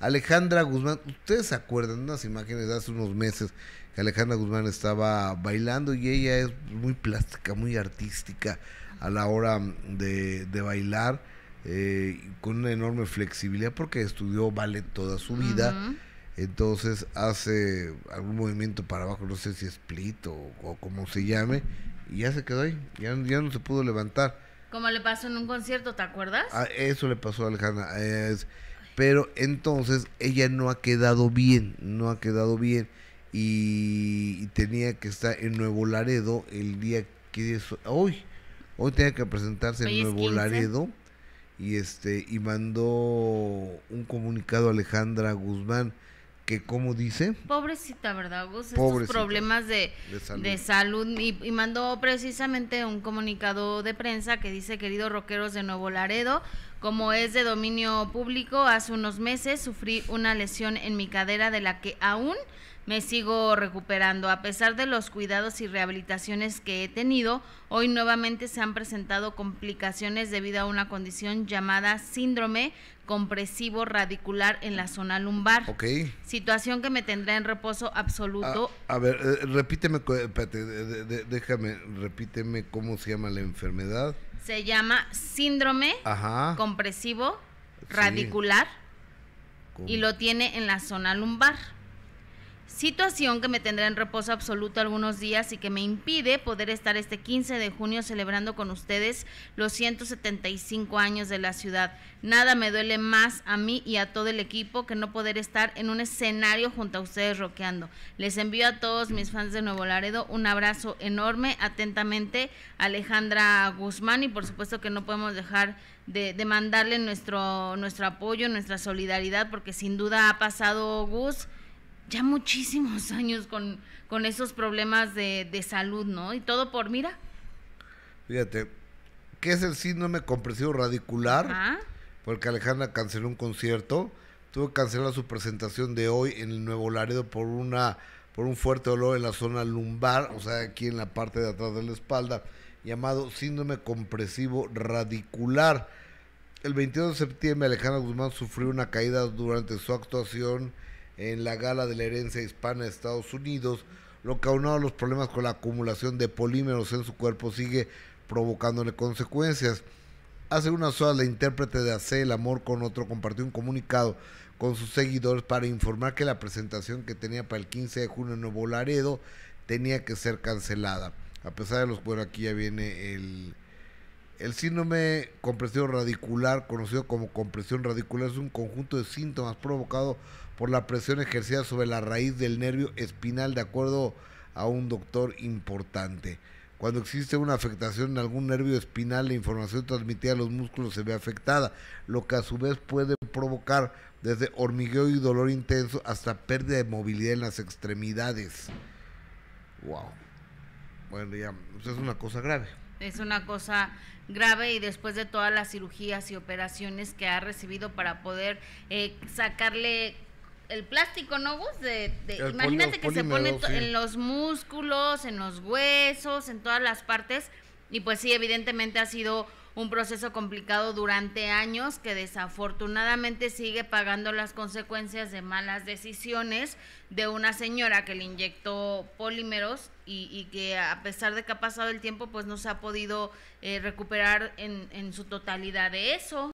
Alejandra Guzmán, ustedes se acuerdan de unas imágenes de hace unos meses que Alejandra Guzmán estaba bailando y ella es muy plástica, muy artística a la hora de, bailar, eh, con una enorme flexibilidad porque estudió ballet toda su vida. Entonces hace algún movimiento para abajo, no sé si split o, como se llame, y ya se quedó ahí, ya, no se pudo levantar. Como le pasó en un concierto, ¿te acuerdas? Ah, eso le pasó a Alejandra. Es, pero entonces ella no ha quedado bien, no ha quedado bien. Y, tenía que estar en Nuevo Laredo el día que hoy. Hoy tenía que presentarse en Nuevo Laredo. Y este, y mandó un comunicado a Alejandra Guzmán que como dice pobrecita verdad Gus estos problemas de, de salud, y, y, mandó precisamente un comunicado de prensa que dice queridos rockeros de Nuevo Laredo como es de dominio público, hace unos meses sufrí una lesión en mi cadera de la que aún me sigo recuperando. A pesar de los cuidados y rehabilitaciones que he tenido, hoy nuevamente se han presentado complicaciones debido a una condición llamada síndrome compresivo radicular en la zona lumbar. Ok. Situación que me tendrá en reposo absoluto. A, ver, eh, repíteme, déjame, repíteme cómo se llama la enfermedad. Se llama síndrome compresivo radicular y lo tiene en la zona lumbar situación que me tendrá en reposo absoluto algunos días y que me impide poder estar este 15 de junio celebrando con ustedes los 175 años de la ciudad. Nada me duele más a mí y a todo el equipo que no poder estar en un escenario junto a ustedes roqueando. Les envío a todos mis fans de Nuevo Laredo un abrazo enorme, atentamente Alejandra Guzmán y por supuesto que no podemos dejar de, mandarle nuestro, nuestro apoyo, nuestra solidaridad porque sin duda ha pasado Gus ya muchísimos años con, con esos problemas de, salud, ¿no? Y todo por, mira. Fíjate, ¿qué es el síndrome compresivo radicular? Porque Alejandra canceló un concierto, tuvo que cancelar su presentación de hoy en el Nuevo Laredo por una por un fuerte dolor en la zona lumbar, o sea, aquí en la parte de atrás de la espalda, llamado síndrome compresivo radicular. El 22 de septiembre Alejandra Guzmán sufrió una caída durante su actuación en la gala de la herencia hispana de Estados Unidos, lo que aunado a los problemas con la acumulación de polímeros en su cuerpo sigue provocándole consecuencias. Hace unas horas la intérprete de hacer El Amor con otro compartió un comunicado con sus seguidores para informar que la presentación que tenía para el 15 de junio en Nuevo Laredo tenía que ser cancelada. A pesar de los, bueno, aquí ya viene el, el síndrome compresión radicular, conocido como compresión radicular, es un conjunto de síntomas provocado por la presión ejercida sobre la raíz del nervio espinal, de acuerdo a un doctor importante. Cuando existe una afectación en algún nervio espinal, la información transmitida a los músculos se ve afectada, lo que a su vez puede provocar desde hormigueo y dolor intenso hasta pérdida de movilidad en las extremidades. Wow. Bueno, ya, pues, es una cosa grave es una cosa grave y después de todas las cirugías y operaciones que ha recibido para poder eh, sacarle el plástico, ¿no, Gus? De, imagínate que se pone en los músculos, en los huesos, en todas las partes. Y pues sí, evidentemente ha sido un proceso complicado durante años que desafortunadamente sigue pagando las consecuencias de malas decisiones de una señora que le inyectó polímeros y, que a pesar de que ha pasado el tiempo, pues no se ha podido eh, recuperar en, en su totalidad de eso.